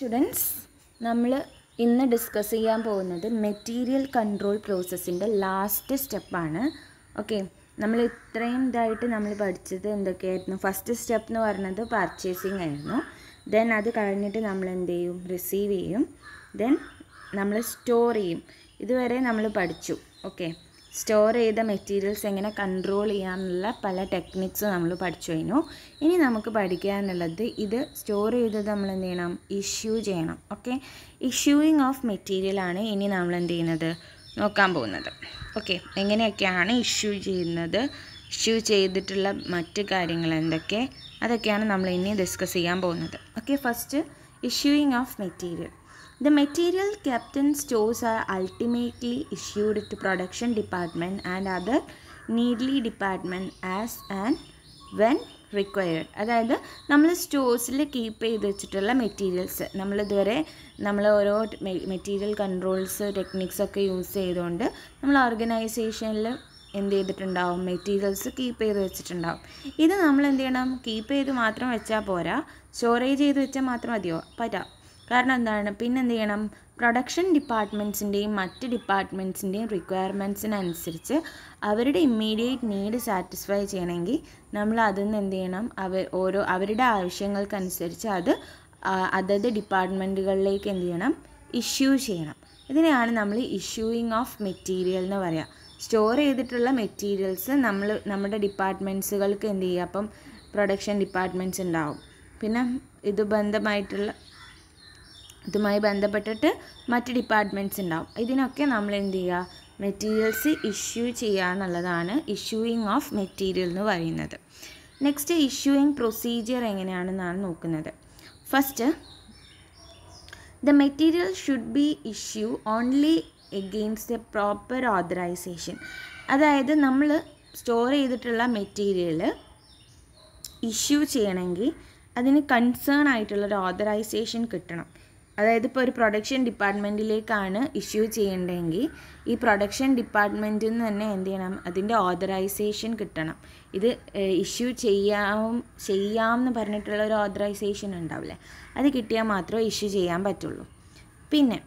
Students നമ്മൾ ഇന്ന് discuss ചെയ്യാൻ പോകുന്നത് മെറ്റീരിയൽ കൺട്രോൾ പ്രോസസ്സിൻ്റെ ലാസ്റ്റ് സ്റ്റെപ്പാണ് ഓക്കെ നമ്മൾ ഇത്രയും ഇതായിട്ട് നമ്മൾ പഠിച്ചത് എന്തൊക്കെയായിരുന്നു ഫസ്റ്റ് സ്റ്റെപ്പ് എന്ന് പറഞ്ഞത് പർച്ചേസിങ് ആയിരുന്നു ദെൻ അത് കഴിഞ്ഞിട്ട് നമ്മൾ എന്ത് ചെയ്യും റിസീവ് ചെയ്യും ദെൻ നമ്മൾ സ്റ്റോർ ചെയ്യും ഇതുവരെ നമ്മൾ പഠിച്ചു ഓക്കെ സ്റ്റോർ ചെയ്ത മെറ്റീരിയൽസ് എങ്ങനെ കൺട്രോൾ ചെയ്യാമെന്നുള്ള പല ടെക്നിക്സ് നമ്മൾ പഠിച്ചു കഴിഞ്ഞു ഇനി നമുക്ക് പഠിക്കാനുള്ളത് ഇത് സ്റ്റോർ ചെയ്തത് നമ്മൾ എന്ത് ചെയ്യണം ഇഷ്യൂ ചെയ്യണം ഓക്കെ ഇഷ്യൂയിങ് ഓഫ് മെറ്റീരിയൽ ആണ് ഇനി നമ്മൾ എന്ത് ചെയ്യുന്നത് നോക്കാൻ പോകുന്നത് ഓക്കെ എങ്ങനെയൊക്കെയാണ് ഇഷ്യൂ ചെയ്യുന്നത് ഇഷ്യൂ ചെയ്തിട്ടുള്ള മറ്റ് കാര്യങ്ങൾ എന്തൊക്കെ അതൊക്കെയാണ് നമ്മൾ ഇനി ഡിസ്കസ് ചെയ്യാൻ പോകുന്നത് okay first issuing of material The material kept in stores are ultimately issued to production department and other needly department as and when required അതായത് നമ്മൾ സ്റ്റോഴ്സിൽ കീപ്പ് ചെയ്ത് വെച്ചിട്ടുള്ള മെറ്റീരിയൽസ് നമ്മളിതുവരെ നമ്മൾ ഓരോ മെറ്റീരിയൽ കൺട്രോൾസ് ടെക്നിക്സൊക്കെ യൂസ് ചെയ്തുകൊണ്ട് നമ്മൾ ഓർഗനൈസേഷനിൽ എന്ത് ചെയ്തിട്ടുണ്ടാവും മെറ്റീരിയൽസ് കീപ്പ് ചെയ്ത് വെച്ചിട്ടുണ്ടാവും ഇത് നമ്മൾ എന്ത് ചെയ്യണം കീപ്പ് ചെയ്ത് മാത്രം വെച്ചാൽ പോരാ സ്റ്റോറേജ് ചെയ്ത് വെച്ചാൽ മാത്രം മതിയോ പറ്റാം കാരണം എന്താണ് പിന്നെ എന്ത് ചെയ്യണം പ്രൊഡക്ഷൻ ഡിപ്പാർട്ട്മെൻറ്റ്സിൻ്റെയും മറ്റ് ഡിപ്പാർട്ട്മെൻറ്റ്സിൻ്റെയും റിക്വയർമെൻറ്റ്സിനനുസരിച്ച് അവരുടെ ഇമ്മീഡിയറ്റ് നീഡ് സാറ്റിസ്ഫൈ ചെയ്യണമെങ്കിൽ നമ്മൾ അതിൽ നിന്ന് എന്ത് ചെയ്യണം അവർ ഓരോ അവരുടെ ആവശ്യങ്ങൾക്കനുസരിച്ച് അത് അതത് ഡിപ്പാർട്ട്മെൻറ്റുകളിലേക്ക് എന്ത് ചെയ്യണം ഇഷ്യൂ ചെയ്യണം ഇതിനെയാണ് നമ്മൾ ഇഷ്യൂയിങ് ഓഫ് മെറ്റീരിയൽ എന്ന് പറയുക സ്റ്റോർ ചെയ്തിട്ടുള്ള മെറ്റീരിയൽസ് നമ്മൾ നമ്മുടെ ഡിപ്പാർട്ട്മെൻറ്റ്സുകൾക്ക് എന്ത് ചെയ്യുക അപ്പം പ്രൊഡക്ഷൻ ഡിപ്പാർട്ട്മെൻറ്റ്സ് ഉണ്ടാവും പിന്നെ ഇത് ബന്ധമായിട്ടുള്ള ഇതുമായി ബന്ധപ്പെട്ടിട്ട് മറ്റ് ഡിപ്പാർട്ട്മെൻറ്റ്സ് ഉണ്ടാവും ഇതിനൊക്കെ നമ്മൾ എന്ത് ചെയ്യുക മെറ്റീരിയൽസ് ഇഷ്യൂ ചെയ്യുക എന്നുള്ളതാണ് ഇഷ്യൂയിങ് ഓഫ് മെറ്റീരിയൽ എന്ന് പറയുന്നത് നെക്സ്റ്റ് ഇഷ്യൂയിങ് പ്രൊസീജിയർ എങ്ങനെയാണെന്നാണ് നോക്കുന്നത് first the material should be issue only against the proper authorisation അതായത് നമ്മൾ സ്റ്റോർ ചെയ്തിട്ടുള്ള മെറ്റീരിയൽ ഇഷ്യൂ ചെയ്യണമെങ്കിൽ അതിന് കൺസേൺ ആയിട്ടുള്ളൊരു ഓതറൈസേഷൻ കിട്ടണം അതായത് ഇപ്പോൾ ഒരു പ്രൊഡക്ഷൻ ഡിപ്പാർട്ട്മെൻറ്റിലേക്കാണ് ഇഷ്യൂ ചെയ്യേണ്ടതെങ്കിൽ ഈ പ്രൊഡക്ഷൻ ഡിപ്പാർട്ട്മെൻറ്റിൽ നിന്ന് തന്നെ എന്ത് ചെയ്യണം അതിൻ്റെ ഓതറൈസേഷൻ കിട്ടണം ഇത് ഇഷ്യൂ ചെയ്യാം ചെയ്യാമെന്ന് പറഞ്ഞിട്ടുള്ള ഒരു ഓതറൈസേഷൻ ഉണ്ടാവില്ലേ അത് കിട്ടിയാൽ മാത്രമേ ഇഷ്യൂ ചെയ്യാൻ പറ്റുള്ളൂ പിന്നെ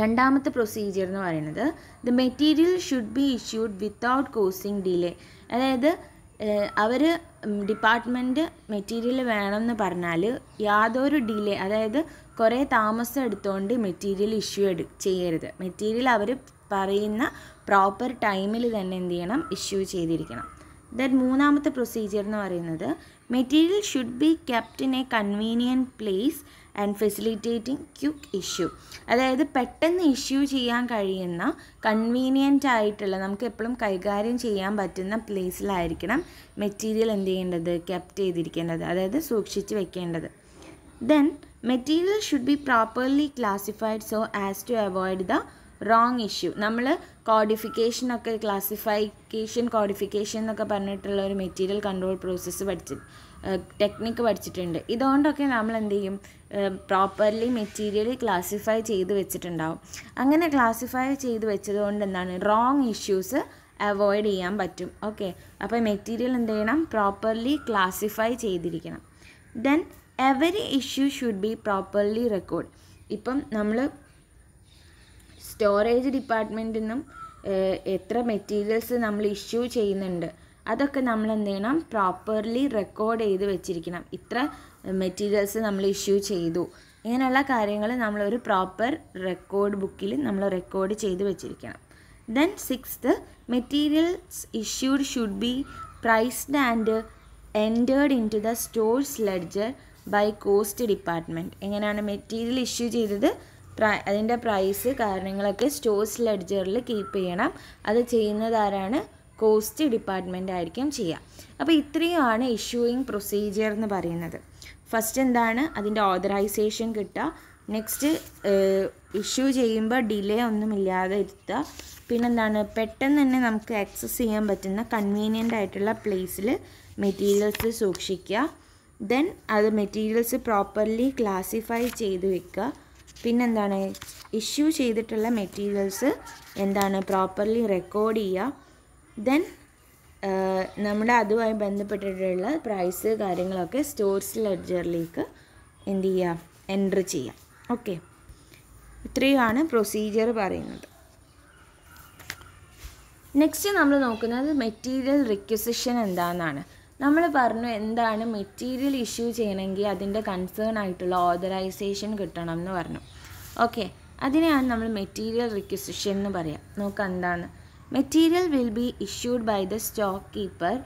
രണ്ടാമത്തെ പ്രൊസീജിയർ എന്ന് പറയുന്നത് the material should be issued without causing delay അതായത് അവർ ഡിപ്പാർട്ട്മെൻറ്റ് മെറ്റീരിയൽ വേണമെന്ന് പറഞ്ഞാൽ യാതൊരു ഡിലേ അതായത് കുറേ താമസം എടുത്തുകൊണ്ട് മെറ്റീരിയൽ ഇഷ്യൂ എടു ചെയ്യരുത് മെറ്റീരിയൽ അവർ പറയുന്ന പ്രോപ്പർ ടൈമിൽ തന്നെ എന്ത് ചെയ്യണം ഇഷ്യൂ ചെയ്തിരിക്കണം ദൻ മൂന്നാമത്തെ പ്രൊസീജിയർ എന്ന് പറയുന്നത് material should be kept in a convenient place and facilitating quick issue അതായത് പെട്ടെന്ന് ഇഷ്യൂ ചെയ്യാൻ കഴിയുന്ന കൺവീനിയൻ്റ് ആയിട്ടുള്ള നമുക്ക് എപ്പോഴും കൈകാര്യം ചെയ്യാൻ പറ്റുന്ന പ്ലേസിലായിരിക്കണം മെറ്റീരിയൽ എന്ത് ചെയ്യേണ്ടത് കെപ്റ്റ് ചെയ്തിരിക്കേണ്ടത് അതായത് സൂക്ഷിച്ച് വെക്കേണ്ടത് then material should be properly classified so as to avoid the wrong issue നമ്മൾ കോഡിഫിക്കേഷനൊക്കെ ക്ലാസിഫിക്കേഷൻ കോഡിഫിക്കേഷൻ എന്നൊക്കെ പറഞ്ഞിട്ടുള്ള ഒരു മെറ്റീരിയൽ കൺട്രോൾ പ്രോസസ്സ് പഠിച്ചത് ടെക്നിക്ക് പഠിച്ചിട്ടുണ്ട് ഇതുകൊണ്ടൊക്കെ നമ്മൾ എന്ത് ചെയ്യും പ്രോപ്പർലി മെറ്റീരിയൽ ക്ലാസിഫൈ ചെയ്ത് വെച്ചിട്ടുണ്ടാവും അങ്ങനെ ക്ലാസിഫൈ ചെയ്ത് വെച്ചതുകൊണ്ട് എന്താണ് റോങ് ഇഷ്യൂസ് അവോയ്ഡ് ചെയ്യാൻ പറ്റും ഓക്കെ അപ്പോൾ മെറ്റീരിയൽ എന്ത് ചെയ്യണം പ്രോപ്പർലി ക്ലാസിഫൈ ചെയ്തിരിക്കണം then every issue should be properly record ഇപ്പം നമ്മൾ സ്റ്റോറേജ് ഡിപ്പാർട്ട്മെൻറ്റിൽ നിന്നും എത്ര മെറ്റീരിയൽസ് നമ്മൾ ഇഷ്യൂ ചെയ്യുന്നുണ്ട് അതൊക്കെ നമ്മൾ എന്ത് ചെയ്യണം പ്രോപ്പർലി റെക്കോർഡ് ചെയ്ത് വെച്ചിരിക്കണം ഇത്ര മെറ്റീരിയൽസ് നമ്മൾ ഇഷ്യൂ ചെയ്തു ഇങ്ങനെയുള്ള കാര്യങ്ങൾ നമ്മളൊരു പ്രോപ്പർ റെക്കോർഡ് ബുക്കിൽ നമ്മൾ റെക്കോർഡ് ചെയ്ത് വെച്ചിരിക്കണം then sixth materials issued should be priced and entered into the stores ledger by cost department എങ്ങനെയാണ് മെറ്റീരിയൽ ഇഷ്യൂ ചെയ്തത് അതിൻ്റെ പ്രൈസ് കാരണങ്ങളൊക്കെ സ്റ്റോഴ്സ് ലെഡ്ജറിൽ കീപ്പ് ചെയ്യണം അത് ചെയ്യുന്നതാരാണ് കോസ്റ്റ് ഡിപ്പാർട്ട്മെൻ്റ് ആയിരിക്കും ചെയ്യുക അപ്പോൾ ഇത്രയുമാണ് ഇഷ്യൂയിങ് പ്രൊസീജിയർ എന്ന് പറയുന്നത് ഫസ്റ്റ് എന്താണ് അതിൻ്റെ ഓതറൈസേഷൻ കിട്ടുക നെക്സ്റ്റ് ഇഷ്യൂ ചെയ്യുമ്പോൾ ഡിലേ ഒന്നുമില്ലാതെ ഇരുത്തുക പിന്നെന്താണ് പെട്ടെന്ന് തന്നെ നമുക്ക് ആക്സസ് ചെയ്യാൻ പറ്റുന്ന കൺവീനിയൻ്റ് ആയിട്ടുള്ള പ്ലേസിൽ മെറ്റീരിയൽസ് സൂക്ഷിക്കുക ദെൻ അത് മെറ്റീരിയൽസ് പ്രോപ്പർലി ക്ലാസിഫൈ ചെയ്ത് വെക്കുക പിന്നെന്താണ് ഇഷ്യൂ ചെയ്തിട്ടുള്ള മെറ്റീരിയൽസ് എന്താണ് പ്രോപ്പർലി റെക്കോർഡ് ചെയ്യുക ദെൻ uh, നമ്മുടെ അതുമായി ബന്ധപ്പെട്ടിട്ടുള്ള പ്രൈസ് കാര്യങ്ങളൊക്കെ സ്റ്റോർസ് ലെഡ്ജറിലേക്ക് എന്ത് ചെയ്യാം എൻട്രി ചെയ്യാം ഓക്കെ ഇത്രയുമാണ് പ്രൊസീജിയർ പറയുന്നത് നെക്സ്റ്റ് നമ്മൾ നോക്കുന്നത് മെറ്റീരിയൽ റിക്വസിഷൻ എന്താണെന്നാണ് നമ്മൾ പറഞ്ഞു എന്താണ് മെറ്റീരിയൽ ഇഷ്യൂ ചെയ്യണമെങ്കിൽ അതിൻ്റെ കൺസേൺ ആയിട്ടുള്ള ഓതറൈസേഷൻ കിട്ടണം എന്ന് പറഞ്ഞു ഓക്കെ അതിനെയാണ് നമ്മൾ മെറ്റീരിയൽ റിക്വസിഷൻ എന്ന് പറയാം നോക്കാം എന്താണ് material will be issued by the stock keeper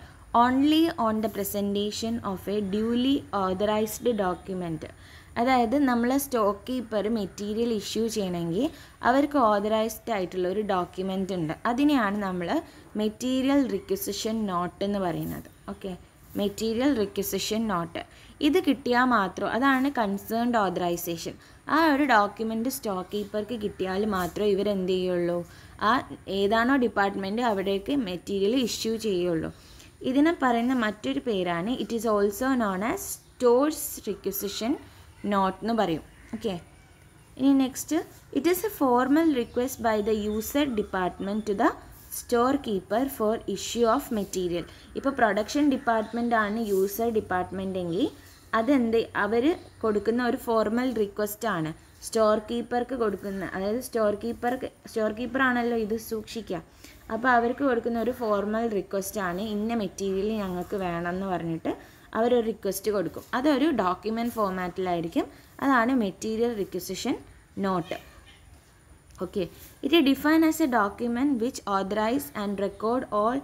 only on the presentation of a duly authorised document അതായത് നമ്മൾ സ്റ്റോക്ക് കീപ്പർ മെറ്റീരിയൽ ഇഷ്യൂ ചെയ്യണമെങ്കിൽ അവർക്ക് ഓതറൈസ്ഡ് ആയിട്ടുള്ള ഒരു ഡോക്യുമെൻ്റ് ഉണ്ട് അതിനെയാണ് നമ്മൾ മെറ്റീരിയൽ റിക്വസിഷൻ നോട്ട് എന്ന് പറയുന്നത് ഓക്കെ മെറ്റീരിയൽ റിക്വസിഷൻ നോട്ട് ഇത് കിട്ടിയാൽ മാത്രം അതാണ് കൺസേൺഡ് ഓതറൈസേഷൻ ആ ഒരു ഡോക്യുമെൻ്റ് സ്റ്റോക്ക് കീപ്പർക്ക് കിട്ടിയാൽ മാത്രമേ ഇവരെന്ത് ചെയ്യുള്ളൂ ആ ഏതാണോ ഡിപ്പാർട്ട്മെൻറ്റ് അവിടേക്ക് മെറ്റീരിയൽ ഇഷ്യൂ ചെയ്യുള്ളൂ ഇതിനെ പറയുന്ന മറ്റൊരു പേരാണ് it is also known as stores requisition note എന്ന് പറയും ഓക്കെ ഇനി next it is a formal request by the user department to the store keeper for issue of material ഇപ്പോൾ പ്രൊഡക്ഷൻ ഡിപ്പാർട്ട്മെൻ്റ് ആണ് യൂസർ ഡിപ്പാർട്ട്മെൻ്റ് എങ്കിൽ അതെന്ത് അവർ കൊടുക്കുന്ന ഒരു ഫോർമൽ റിക്വസ്റ്റ് ആണ് സ്റ്റോർ കീപ്പർക്ക് കൊടുക്കുന്ന അതായത് സ്റ്റോർ കീപ്പർക്ക് സ്റ്റോർ കീപ്പർ ആണല്ലോ ഇത് സൂക്ഷിക്കുക അപ്പോൾ അവർക്ക് കൊടുക്കുന്ന ഒരു ഫോർമൽ റിക്വസ്റ്റാണ് ഇന്ന മെറ്റീരിയൽ ഞങ്ങൾക്ക് വേണം എന്ന് പറഞ്ഞിട്ട് അവരൊരു റിക്വസ്റ്റ് കൊടുക്കും അതൊരു ഡോക്യുമെൻറ്റ് ഫോർമാറ്റിലായിരിക്കും അതാണ് material requisition note okay it define as a document which authorise and record all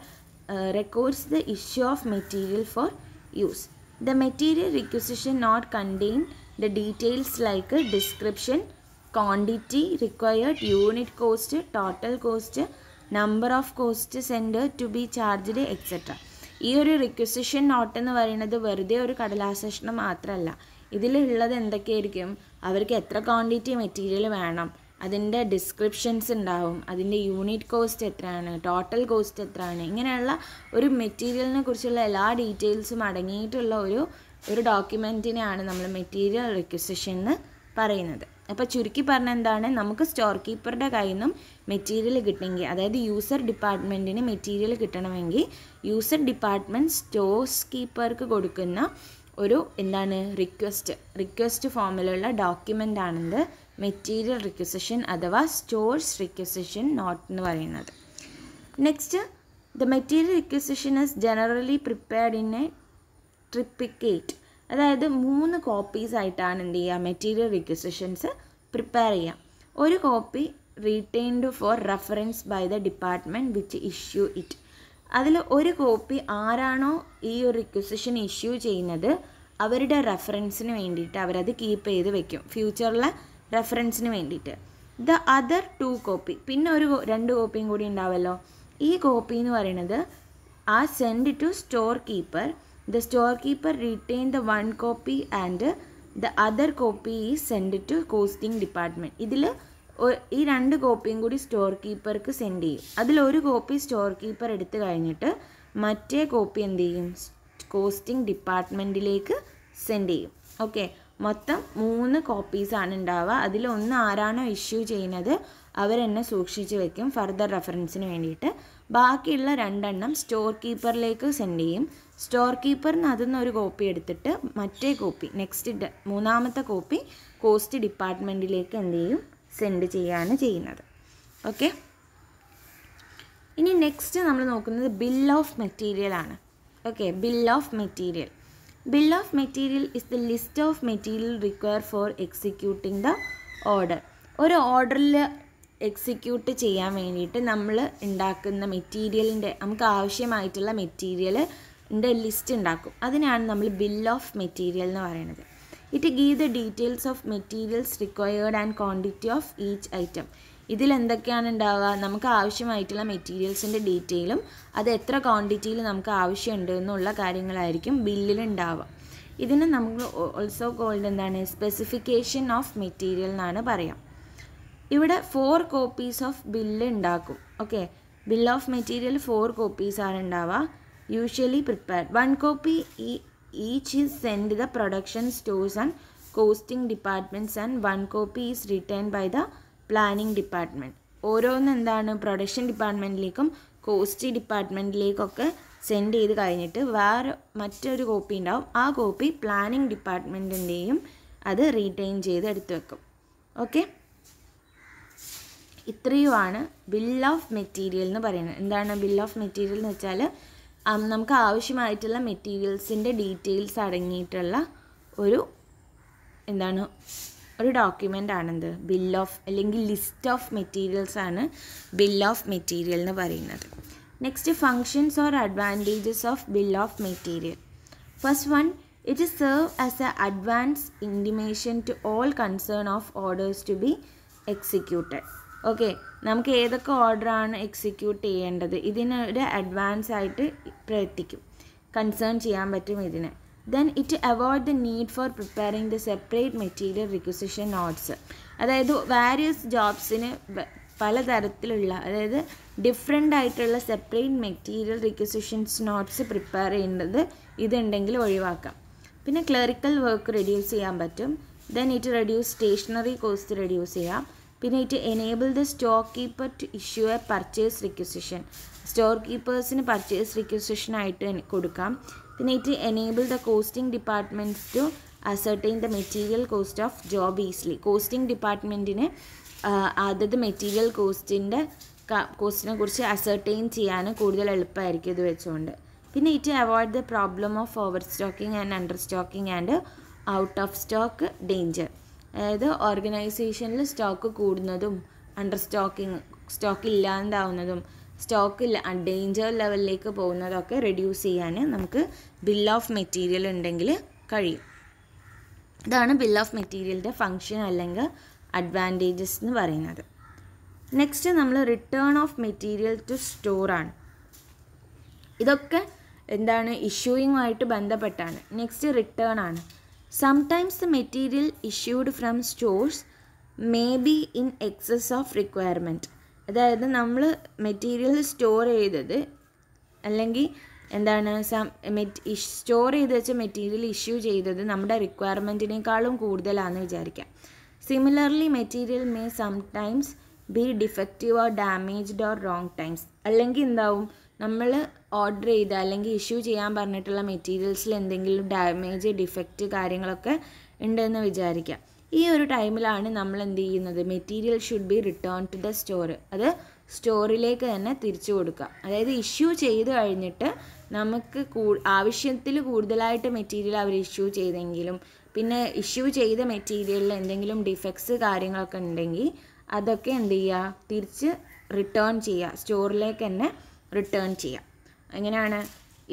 records the issue of material for use the material requisition note contain The details like description, quantity required, unit cost, total cost, number of cost centre to be charged etc. ഈ ഒരു requisition note എന്ന് പറയുന്നത് വെറുതെ ഒരു കടലാസക്ഷണം മാത്രമല്ല ഇതിലുള്ളത് എന്തൊക്കെയായിരിക്കും അവർക്ക് എത്ര ക്വാണ്ടിറ്റി മെറ്റീരിയൽ വേണം അതിൻ്റെ ഡിസ്ക്രിപ്ഷൻസ് ഉണ്ടാവും അതിൻ്റെ യൂണിറ്റ് കോസ്റ്റ് എത്രയാണ് ടോട്ടൽ കോസ്റ്റ് എത്രയാണ് ഇങ്ങനെയുള്ള ഒരു മെറ്റീരിയലിനെ കുറിച്ചുള്ള എല്ലാ ഡീറ്റെയിൽസും അടങ്ങിയിട്ടുള്ള ഒരു ഒരു ഡോക്യുമെൻറ്റിനെയാണ് നമ്മൾ മെറ്റീരിയൽ റിക്വസിഷൻ എന്ന് പറയുന്നത് അപ്പോൾ ചുരുക്കി പറഞ്ഞ എന്താണ് നമുക്ക് സ്റ്റോർ കീപ്പറുടെ കയ്യിൽ നിന്നും മെറ്റീരിയൽ കിട്ടണമെങ്കിൽ അതായത് യൂസർ ഡിപ്പാർട്ട്മെൻറ്റിന് മെറ്റീരിയൽ കിട്ടണമെങ്കിൽ യൂസർ ഡിപ്പാർട്ട്മെൻറ്റ് സ്റ്റോർസ് കീപ്പർക്ക് കൊടുക്കുന്ന ഒരു എന്താണ് റിക്വസ്റ്റ് റിക്വസ്റ്റ് ഫോമിലുള്ള ഡോക്യുമെൻ്റ് ആണെന്ന് മെറ്റീരിയൽ റിക്വസിഷൻ അഥവാ സ്റ്റോർസ് റിക്വസിഷൻ നോട്ട് എന്ന് പറയുന്നത് next the material requisition is generally prepared in a triplicate അതായത് മൂന്ന് കോപ്പീസ് ആയിട്ടാണ് എന്ത് ചെയ്യുക മെറ്റീരിയൽ റിക്വസിഷൻസ് പ്രിപ്പയർ ചെയ്യുക ഒരു copy retained for reference by the department which issue it അതിൽ ഒരു കോപ്പി ആരാണോ ഈ ഒരു റിക്വസിഷൻ ഇഷ്യൂ ചെയ്യുന്നത് അവരുടെ റെഫറൻസിന് വേണ്ടിയിട്ട് അവരത് കീപ്പ് ചെയ്ത് വെക്കും ഫ്യൂച്ചറിലെ റെഫറൻസിന് വേണ്ടിയിട്ട് ദ അതർ ടു കോപ്പി പിന്നെ ഒരു രണ്ട് കോപ്പിയും കൂടി ഉണ്ടാവുമല്ലോ ഈ കോപ്പി എന്ന് പറയുന്നത് ആ send to store keeper The storekeeper retained the one copy and the other copy is sent to costing department ഇതിൽ ഈ രണ്ട് കോപ്പിയും കൂടി സ്റ്റോർ കീപ്പർക്ക് സെൻഡ് ചെയ്യും അതിലൊരു കോപ്പി സ്റ്റോർ കീപ്പർ എടുത്തു കഴിഞ്ഞിട്ട് മറ്റേ കോപ്പി എന്ത് ചെയ്യും കോസ്റ്റിംഗ് ഡിപ്പാർട്ട്മെൻറ്റിലേക്ക് സെൻഡ് ചെയ്യും ഓക്കെ മൊത്തം മൂന്ന് കോപ്പീസാണ് ഉണ്ടാവുക അതിലൊന്ന് ആരാണോ ഇഷ്യൂ ചെയ്യുന്നത് അവരെന്നെ സൂക്ഷിച്ച് വെക്കും ഫർദർ റെഫറൻസിന് വേണ്ടിയിട്ട് ബാക്കിയുള്ള രണ്ടെണ്ണം സ്റ്റോർ കീപ്പറിലേക്ക് സെൻഡ് ചെയ്യും സ്റ്റോർ കീപ്പറിന് അതിൽ നിന്ന് ഒരു കോപ്പി എടുത്തിട്ട് മറ്റേ കോപ്പി നെക്സ്റ്റ് മൂന്നാമത്തെ കോപ്പി കോസ്റ്റ് ഡിപ്പാർട്ട്മെൻറ്റിലേക്ക് എന്ത് ചെയ്യും സെൻഡ് ചെയ്യുകയാണ് ചെയ്യുന്നത് ഓക്കെ ഇനി നെക്സ്റ്റ് നമ്മൾ നോക്കുന്നത് ബിൽ ഓഫ് മെറ്റീരിയൽ ആണ് okay bill of material bill of material is the list of material require for executing the order ഒരു ഓർഡറിൽ എക്സിക്യൂട്ട് ചെയ്യാൻ വേണ്ടിയിട്ട് നമ്മൾ ഉണ്ടാക്കുന്ന മെറ്റീരിയലിൻ്റെ നമുക്ക് ആവശ്യമായിട്ടുള്ള മെറ്റീരിയൽ ഇതിൻ്റെ ലിസ്റ്റ് ഉണ്ടാക്കും അതിനാണ് നമ്മൾ ബിൽ ഓഫ് മെറ്റീരിയൽ എന്ന് പറയുന്നത് it give the details of materials required and quantity of each item ഇതിൽ എന്തൊക്കെയാണ് ഉണ്ടാവുക നമുക്ക് ആവശ്യമായിട്ടുള്ള മെറ്റീരിയൽസിൻ്റെ ഡീറ്റെയിലും അത് എത്ര ക്വാണ്ടിറ്റിയിൽ നമുക്ക് ആവശ്യമുണ്ട് എന്നുള്ള കാര്യങ്ങളായിരിക്കും ബില്ലിൽ ഉണ്ടാവുക ഇതിന് നമുക്ക് ഓൾസോ കോൾഡ് എന്താണ് സ്പെസിഫിക്കേഷൻ ഓഫ് മെറ്റീരിയൽ എന്നാണ് പറയാം ഇവിടെ ഫോർ കോപ്പീസ് ഓഫ് ബില്ല് ഉണ്ടാക്കും okay bill of material four copies ആണ് ഉണ്ടാവുക usually prepared one copy each is send the production stores and costing departments and one copy is return by the planning department ഓരോന്ന് എന്താണ് production ഡിപ്പാർട്ട്മെൻറ്റിലേക്കും cost ഡിപ്പാർട്ട്മെൻറ്റിലേക്കൊക്കെ send ചെയ്ത് കഴിഞ്ഞിട്ട് വേറെ മറ്റൊരു കോപ്പി ഉണ്ടാവും ആ കോപ്പി പ്ലാനിങ് ഡിപ്പാർട്ട്മെൻറ്റിൻ്റെയും അത് റീറ്റെയിൻ ചെയ്ത് എടുത്തു വെക്കും ഓക്കെ ഇത്രയുമാണ് ബിൽ ഓഫ് മെറ്റീരിയൽ എന്ന് പറയുന്നത് എന്താണ് ബിൽ ഓഫ് മെറ്റീരിയൽ എന്ന് വെച്ചാൽ നമുക്ക് ആവശ്യമായിട്ടുള്ള മെറ്റീരിയൽസിൻ്റെ ഡീറ്റെയിൽസ് അടങ്ങിയിട്ടുള്ള ഒരു എന്താണ് ഒരു ഡോക്യുമെൻ്റ് ആണെന്ത് ബിൽ ഓഫ് അല്ലെങ്കിൽ ലിസ്റ്റ് ഓഫ് മെറ്റീരിയൽസ് ആണ് ബിൽ ഓഫ് മെറ്റീരിയൽ എന്ന് പറയുന്നത് next functions or advantages of bill of material first one it is serve as a advance intimation to all concern of orders to be executed okay നമുക്ക് ഏതൊക്കെ ഓർഡറാണ് execute ചെയ്യേണ്ടത് ഇതിനൊരു advance ആയിട്ട് പ്രവർത്തിക്കും concern ചെയ്യാൻ പറ്റും ഇതിന് then it avoid the need for preparing the separate material requisition notes അതായത് വാരിയസ് ജോബ്സിന് പലതരത്തിലുള്ള അതായത് ഡിഫറെൻ്റ് ആയിട്ടുള്ള separate material requisitions notes prepare ചെയ്യേണ്ടത് ഇതുണ്ടെങ്കിൽ ഒഴിവാക്കാം പിന്നെ ക്ലറിക്കൽ വർക്ക് റെഡ്യൂസ് ചെയ്യാൻ പറ്റും then it reduce stationery cost reduce ചെയ്യാം പിന്നെ it enable the store keeper to issue a purchase requisition store കീപ്പേഴ്സിന് പർച്ചേസ് റിക്വസിഷനായിട്ട് കൊടുക്കാം പിന്നെ it enable the costing department to ascertain the material cost of job easily costing ഡിപ്പാർട്ട്മെൻറ്റിന് അതത് material കോസ്റ്റിൻ്റെ കോസ്റ്റിനെ കുറിച്ച് ascertain ചെയ്യാൻ കൂടുതൽ എളുപ്പമായിരിക്കും ഇത് വെച്ചുകൊണ്ട് പിന്നെ it avoid the problem of over stocking and under stocking and out of stock danger അതായത് ഓർഗനൈസേഷനിൽ സ്റ്റോക്ക് കൂടുന്നതും അണ്ടർ സ്റ്റോക്കിങ് സ്റ്റോക്ക് ഇല്ലാണ്ടാവുന്നതും സ്റ്റോക്ക് ഡേഞ്ചർ ലെവലിലേക്ക് പോകുന്നതൊക്കെ റെഡ്യൂസ് ചെയ്യാൻ നമുക്ക് ബിൽ ഓഫ് മെറ്റീരിയൽ ഉണ്ടെങ്കിൽ കഴിയും ഇതാണ് ബിൽ ഓഫ് മെറ്റീരിയലിൻ്റെ ഫങ്ഷൻ അല്ലെങ്കിൽ അഡ്വാൻറ്റേജസ് എന്ന് പറയുന്നത് നെക്സ്റ്റ് നമ്മൾ റിട്ടേൺ ഓഫ് മെറ്റീരിയൽ ടു സ്റ്റോറാണ് ഇതൊക്കെ എന്താണ് ഇഷ്യൂയിങ്ങുമായിട്ട് ബന്ധപ്പെട്ടാണ് നെക്സ്റ്റ് റിട്ടേൺ ആണ് Sometimes the material issued from stores may be in excess of requirement. അതായത് നമ്മൾ മെറ്റീരിയൽ സ്റ്റോർ ചെയ്തത് അല്ലെങ്കിൽ എന്താണ് സ്റ്റോർ ചെയ്ത് വെച്ച മെറ്റീരിയൽ ഇഷ്യൂ ചെയ്തത് നമ്മുടെ റിക്വയർമെൻറ്റിനേക്കാളും കൂടുതലാണെന്ന് വിചാരിക്കാം similarly material may sometimes be defective or damaged or wrong times അല്ലെങ്കിൽ എന്താവും നമ്മൾ ഓർഡർ ചെയ്ത അല്ലെങ്കിൽ ഇഷ്യൂ ചെയ്യാൻ പറഞ്ഞിട്ടുള്ള മെറ്റീരിയൽസിൽ എന്തെങ്കിലും ഡാമേജ് ഡിഫക്റ്റ് കാര്യങ്ങളൊക്കെ ഉണ്ടെന്ന് വിചാരിക്കാം ഈ ഒരു ടൈമിലാണ് നമ്മൾ എന്ത് ചെയ്യുന്നത് material should be return to the store അത് സ്റ്റോറിലേക്ക് തന്നെ തിരിച്ചു കൊടുക്കുക അതായത് ഇഷ്യൂ ചെയ്ത് കഴിഞ്ഞിട്ട് നമുക്ക് കൂ ആവശ്യത്തിൽ കൂടുതലായിട്ട് മെറ്റീരിയൽ അവർ ഇഷ്യൂ ചെയ്തെങ്കിലും പിന്നെ ഇഷ്യൂ ചെയ്ത മെറ്റീരിയലിൽ എന്തെങ്കിലും ഡിഫക്ട്സ് കാര്യങ്ങളൊക്കെ ഉണ്ടെങ്കിൽ അതൊക്കെ എന്ത് ചെയ്യുക തിരിച്ച് റിട്ടേൺ ചെയ്യുക സ്റ്റോറിലേക്ക് തന്നെ റിട്ടേൺ ചെയ്യുക എങ്ങനെയാണ്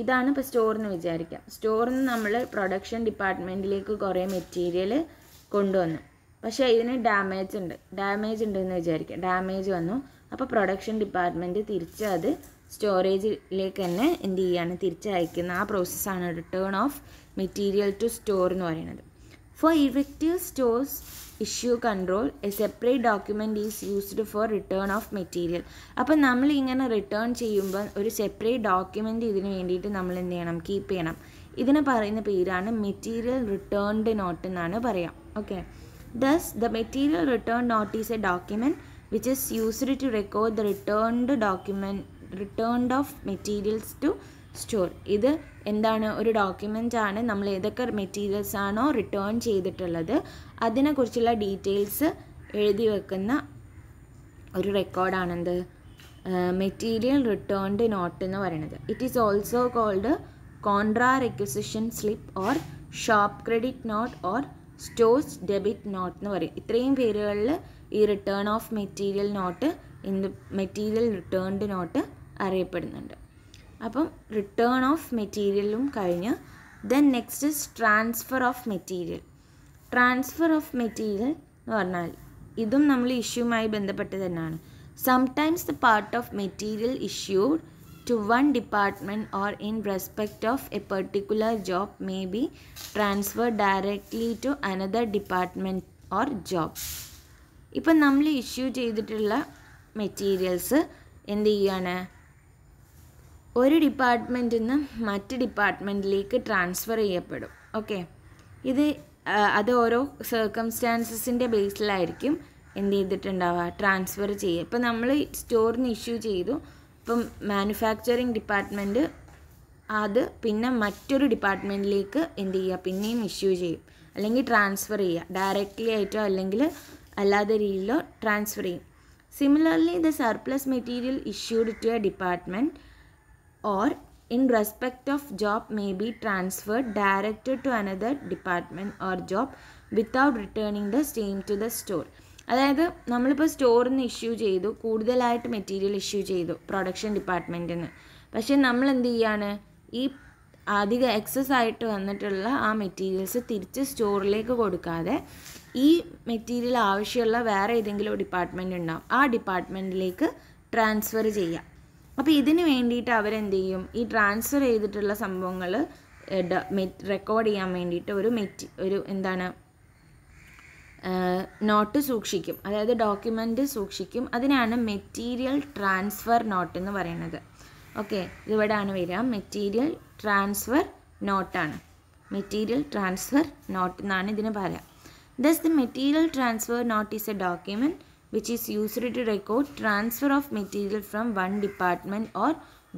ഇതാണ് ഇപ്പോൾ സ്റ്റോറെന്ന് വിചാരിക്കാം സ്റ്റോറിൽ നിന്ന് നമ്മൾ പ്രൊഡക്ഷൻ ഡിപ്പാർട്ട്മെൻറ്റിലേക്ക് കുറേ മെറ്റീരിയൽ കൊണ്ടുവന്നു പക്ഷേ ഇതിന് ഡാമേജ് ഉണ്ട് ഡാമേജ് ഉണ്ടെന്ന് വിചാരിക്കാം ഡാമേജ് വന്നു അപ്പോൾ പ്രൊഡക്ഷൻ ഡിപ്പാർട്ട്മെൻറ്റ് തിരിച്ച് അത് സ്റ്റോറേജിലേക്ക് തന്നെ എന്ത് ചെയ്യാണ് തിരിച്ചയക്കുന്ന ആ പ്രോസസ്സാണ് return of material to store എന്ന് പറയുന്നത് For effective stores issue control a separate document is used for return of material അപ്പം നമ്മൾ ഇങ്ങനെ റിട്ടേൺ ചെയ്യുമ്പോൾ ഒരു സെപ്പറേറ്റ് ഡോക്യുമെൻ്റ് ഇതിന് വേണ്ടിയിട്ട് നമ്മൾ എന്ത് ചെയ്യണം കീപ്പ് ചെയ്യണം ഇതിന് പറയുന്ന പേരാണ് മെറ്റീരിയൽ റിട്ടേൺഡ് നോട്ട് എന്നാണ് പറയാം okay thus the material return note is a document which is used to record the returned document returned of materials to store ഇത് എന്താണ് ഒരു ഡോക്യുമെൻ്റ് ആണ് നമ്മൾ ഏതൊക്കെ മെറ്റീരിയൽസ് ആണോ റിട്ടേൺ ചെയ്തിട്ടുള്ളത് അതിനെക്കുറിച്ചുള്ള ഡീറ്റെയിൽസ് എഴുതി വെക്കുന്ന ഒരു റെക്കോർഡാണെന്ത് മെറ്റീരിയൽ റിട്ടേൺഡ് നോട്ട് എന്ന് പറയുന്നത് it is also called contra requisition slip or shop credit note or stores debit note എന്ന് പറയും ഇത്രയും പേരുകളിൽ ഈ return of material note in material returned note അറിയപ്പെടുന്നുണ്ട് അപ്പം റിട്ടേൺ ഓഫ് മെറ്റീരിയലും കഴിഞ്ഞ് then next is transfer of material transfer of material എന്ന് പറഞ്ഞാൽ ഇതും നമ്മൾ ഇഷ്യൂമായി ബന്ധപ്പെട്ട് തന്നെയാണ് sometimes the part of material issued to one department or in respect of a particular job may be transfer directly to another department or job ഇപ്പം നമ്മൾ issue ചെയ്തിട്ടുള്ള മെറ്റീരിയൽസ് എന്ത് ചെയ്യുകയാണ് ഒരു ഡിപ്പാർട്ട്മെൻറ്റിൽ നിന്ന് മറ്റ് ഡിപ്പാർട്ട്മെൻറ്റിലേക്ക് ട്രാൻസ്ഫർ ചെയ്യപ്പെടും ഓക്കെ ഇത് അത് ഓരോ സർക്കംസ്റ്റാൻസസിൻ്റെ ബേസിലായിരിക്കും എന്ത് ചെയ്തിട്ടുണ്ടാവുക ട്രാൻസ്ഫർ ചെയ്യുക ഇപ്പം നമ്മൾ സ്റ്റോറിന് ഇഷ്യൂ ചെയ്തു ഇപ്പം മാനുഫാക്ചറിങ് ഡിപ്പാർട്ട്മെൻറ്റ് അത് പിന്നെ മറ്റൊരു ഡിപ്പാർട്ട്മെൻറ്റിലേക്ക് എന്ത് ചെയ്യുക പിന്നെയും ഇഷ്യൂ ചെയ്യും അല്ലെങ്കിൽ ട്രാൻസ്ഫർ ചെയ്യുക ഡയറക്റ്റ്ലി ആയിട്ടോ അല്ലെങ്കിൽ അല്ലാതെ രീതിയിലോ ട്രാൻസ്ഫർ ചെയ്യും similarly the surplus material issued to a department or in respect of job may be transferred directed to another department or job without returning the same to the store അതായത് നമ്മളിപ്പോൾ സ്റ്റോറിൽ നിന്ന് issue ചെയ്തു കൂടുതലായിട്ട് material issue ചെയ്തു production ഡിപ്പാർട്ട്മെൻറ്റിന് പക്ഷേ നമ്മൾ എന്ത് ചെയ്യാണ് ഈ അധികം എക്സസ് ആയിട്ട് വന്നിട്ടുള്ള ആ മെറ്റീരിയൽസ് തിരിച്ച് സ്റ്റോറിലേക്ക് കൊടുക്കാതെ ഈ മെറ്റീരിയൽ ആവശ്യമുള്ള വേറെ ഏതെങ്കിലും ഡിപ്പാർട്ട്മെൻറ്റ് ഉണ്ടാവും ആ ഡിപ്പാർട്ട്മെൻറ്റിലേക്ക് ട്രാൻസ്ഫർ ചെയ്യാം അപ്പോൾ ഇതിന് വേണ്ടിയിട്ട് അവരെന്ത് ചെയ്യും ഈ ട്രാൻസ്ഫർ ചെയ്തിട്ടുള്ള സംഭവങ്ങൾ റെക്കോർഡ് ചെയ്യാൻ വേണ്ടിയിട്ട് ഒരു മെറ്റ് ഒരു എന്താണ് നോട്ട് സൂക്ഷിക്കും അതായത് ഡോക്യുമെൻറ്റ് സൂക്ഷിക്കും അതിനാണ് മെറ്റീരിയൽ ട്രാൻസ്ഫർ നോട്ട് എന്ന് പറയുന്നത് ഓക്കെ ആണ് വരിക മെറ്റീരിയൽ ട്രാൻസ്ഫർ നോട്ടാണ് മെറ്റീരിയൽ ട്രാൻസ്ഫർ നോട്ട് എന്നാണ് ഇതിന് പറയുക thus the material transfer note is a document which is used to record transfer of material from one department or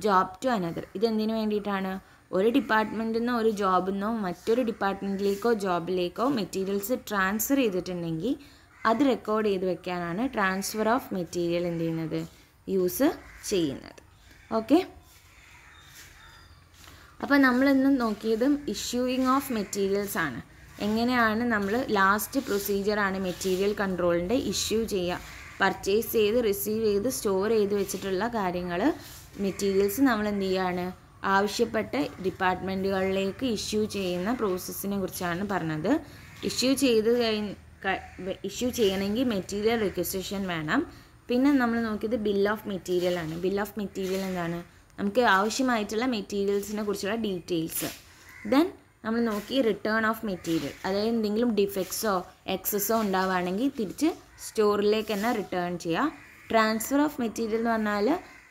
job to another ഇതെന്തിനു വേണ്ടിയിട്ടാണ് ഒരു ഡിപ്പാർട്ട്മെൻറ്റിൽ നിന്നോ ഒരു ജോബിൽ നിന്നോ മറ്റൊരു ഡിപ്പാർട്ട്മെൻറ്റിലേക്കോ ജോബിലേക്കോ മെറ്റീരിയൽസ് ട്രാൻസ്ഫർ ചെയ്തിട്ടുണ്ടെങ്കിൽ അത് റെക്കോർഡ് ചെയ്ത് വെക്കാനാണ് ട്രാൻസ്ഫർ ഓഫ് മെറ്റീരിയൽ എന്ത് ചെയ്യുന്നത് യൂസ് ചെയ്യുന്നത് ഓക്കെ അപ്പോൾ നമ്മളിന്ന് നോക്കിയതും ഇഷ്യൂയിങ് ഓഫ് മെറ്റീരിയൽസ് ആണ് എങ്ങനെയാണ് നമ്മൾ ലാസ്റ്റ് പ്രൊസീജിയറാണ് മെറ്റീരിയൽ കൺട്രോളിൻ്റെ ഇഷ്യൂ ചെയ്യുക പർച്ചേസ് ചെയ്ത് റിസീവ് ചെയ്ത് സ്റ്റോർ ചെയ്ത് വെച്ചിട്ടുള്ള കാര്യങ്ങൾ മെറ്റീരിയൽസ് നമ്മൾ എന്ത് ചെയ്യുകയാണ് ആവശ്യപ്പെട്ട ഡിപ്പാർട്ട്മെൻറ്റുകളിലേക്ക് ഇഷ്യൂ ചെയ്യുന്ന പ്രോസസ്സിനെ കുറിച്ചാണ് പറഞ്ഞത് ഇഷ്യൂ ചെയ്ത് കഴി ഇഷ്യൂ ചെയ്യണമെങ്കിൽ മെറ്റീരിയൽ രജിസ്ട്രേഷൻ വേണം പിന്നെ നമ്മൾ നോക്കിയത് ബിൽ ഓഫ് മെറ്റീരിയൽ ആണ് ബിൽ ഓഫ് മെറ്റീരിയൽ എന്താണ് നമുക്ക് ആവശ്യമായിട്ടുള്ള മെറ്റീരിയൽസിനെ കുറിച്ചുള്ള ഡീറ്റെയിൽസ് ദെൻ നമ്മൾ നോക്കി റിട്ടേൺ ഓഫ് മെറ്റീരിയൽ അതായത് എന്തെങ്കിലും ഡിഫക്ട്സോ എക്സസോ ഉണ്ടാവുകയാണെങ്കിൽ തിരിച്ച് സ്റ്റോറിലേക്ക് തന്നെ റിട്ടേൺ ചെയ്യുക ട്രാൻസ്ഫർ ഓഫ് മെറ്റീരിയൽ എന്ന് പറഞ്ഞാൽ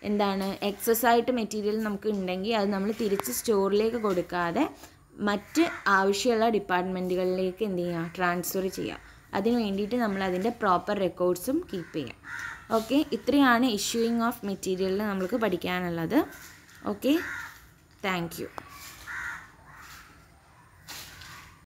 എന്താണ് എക്സസ് ആയിട്ട് മെറ്റീരിയൽ നമുക്ക് ഉണ്ടെങ്കിൽ അത് നമ്മൾ തിരിച്ച് സ്റ്റോറിലേക്ക് കൊടുക്കാതെ മറ്റ് ആവശ്യമുള്ള ഡിപ്പാർട്ട്മെൻറ്റുകളിലേക്ക് എന്ത് ചെയ്യുക ട്രാൻസ്ഫർ ചെയ്യുക അതിന് വേണ്ടിയിട്ട് നമ്മൾ അതിൻ്റെ പ്രോപ്പർ റെക്കോർഡ്സും കീപ്പ് ചെയ്യാം ഓക്കെ ഇത്രയാണ് ഇഷ്യൂയിങ് ഓഫ് മെറ്റീരിയലിൽ നമുക്ക് പഠിക്കാനുള്ളത് ഓക്കെ താങ്ക്